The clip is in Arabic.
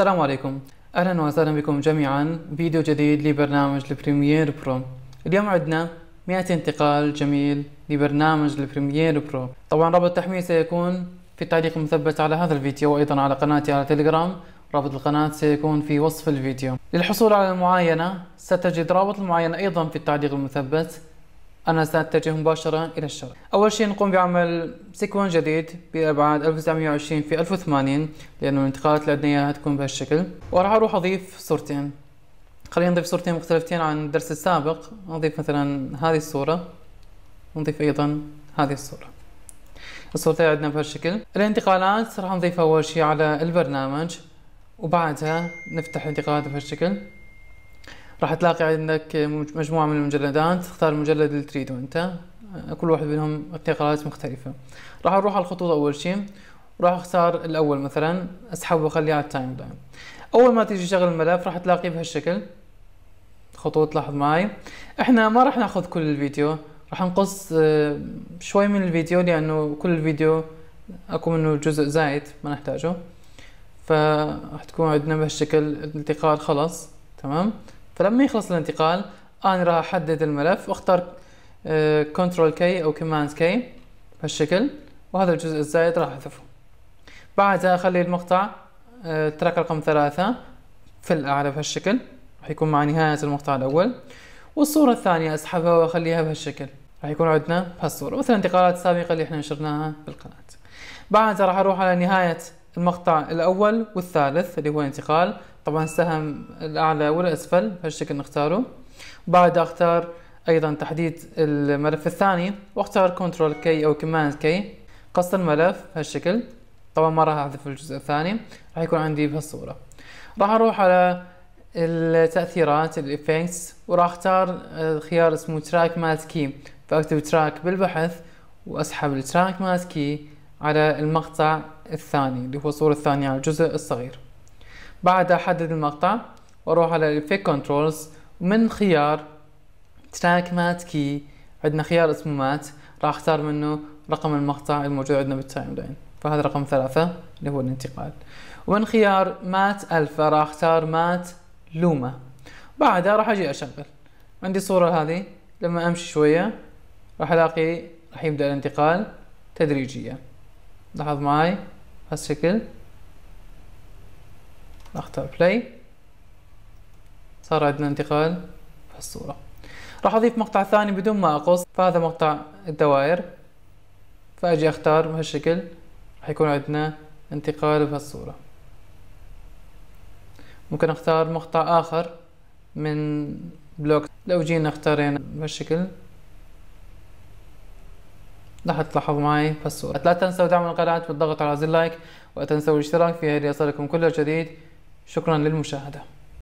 السلام عليكم اهلا وسهلا بكم جميعا فيديو جديد لبرنامج البريمير برو اليوم عندنا 100 انتقال جميل لبرنامج البريمير برو طبعا رابط التحميل سيكون في التعليق المثبت على هذا الفيديو وايضا على قناتي على تليجرام رابط القناة سيكون في وصف الفيديو للحصول على المعاينة ستجد رابط المعاينة ايضا في التعليق المثبت أنا سأتجه مباشرة إلى الشرق أول شيء نقوم بعمل سيكون جديد بأبعاد 1920 في 1080 لأنه الانتقالات اللي لدينا هتكون بهالشكل وراح أروح أضيف صورتين خلينا نضيف صورتين مختلفتين عن الدرس السابق نضيف مثلا هذه الصورة ونضيف أيضا هذه الصورة الصورتين عندنا بهالشكل الانتقالات راح نضيفها أول شيء على البرنامج وبعدها نفتح الانتقالات بهالشكل راح تلاقي عندك مجموعه من المجلدات تختار المجلد اللي تريده انت آه، كل واحد منهم قرارات مختلفه راح اروح على الخطوط اول شيء راح اختار الاول مثلا اسحبه واخليه على التايم لاين اول ما تيجي شغل الملف راح تلاقيه بهالشكل خطوط لاحظ معي احنا ما راح ناخذ كل الفيديو راح نقص آه، شوي من الفيديو لانه كل الفيديو اكو منه جزء زايد ما نحتاجه فراح تكون عندنا بهالشكل الالتقاء خلص تمام فلما يخلص الانتقال انا راح احدد الملف واختار كنترول آه، كي او كوماند كي بهالشكل وهذا الجزء الزايد راح احذفه بعدها اخلي المقطع آه، تراك رقم ثلاثة في الاعلى بهالشكل راح يكون مع نهاية المقطع الاول والصورة الثانية اسحبها واخليها بهالشكل راح يكون عندنا بهالصورة مثل الانتقالات السابقة اللي احنا نشرناها بالقناة بعدها راح اروح على نهاية المقطع الأول والثالث اللي هو انتقال طبعا السهم الأعلى والأسفل بهالشكل نختاره بعدها اختار أيضا تحديد الملف الثاني واختار كنترول كي أو كمان كي قص الملف بهالشكل طبعا ما راح أحذف الجزء الثاني راح يكون عندي بهالصورة راح أروح على التأثيرات الإفكتس وراح اختار خيار اسمه تراك مات كي فأكتب تراك بالبحث وأسحب التراك مات كي على المقطع الثاني اللي هو الصورة الثانية على الجزء الصغير بعدها أحدد المقطع وأروح على Effect Controls ومن خيار تراك مات كي عندنا خيار اسمه مات راح اختار منه رقم المقطع الموجود عندنا بالتايم لاين فهذا رقم ثلاثة اللي هو الانتقال ومن خيار مات ألفا راح اختار مات لوما بعدها راح اجي اشغل عندي الصورة هذه لما امشي شوية راح الاقي راح يبدأ الانتقال تدريجيا لاحظ معي هالشكل اختار بلاي صار عندنا انتقال بهالصورة راح اضيف مقطع ثاني بدون ما اقص فهذا مقطع الدوائر فاجي اختار بهالشكل راح يكون عندنا انتقال بهالصورة ممكن اختار مقطع اخر من بلوك لو جينا اختارينا بهالشكل رح تلاحظ معي بالصورة لا تنسوا دعم القناة والضغط على زر لايك ولا تنسوا الاشتراك في هذه ليصلكم كل جديد شكرا للمشاهدة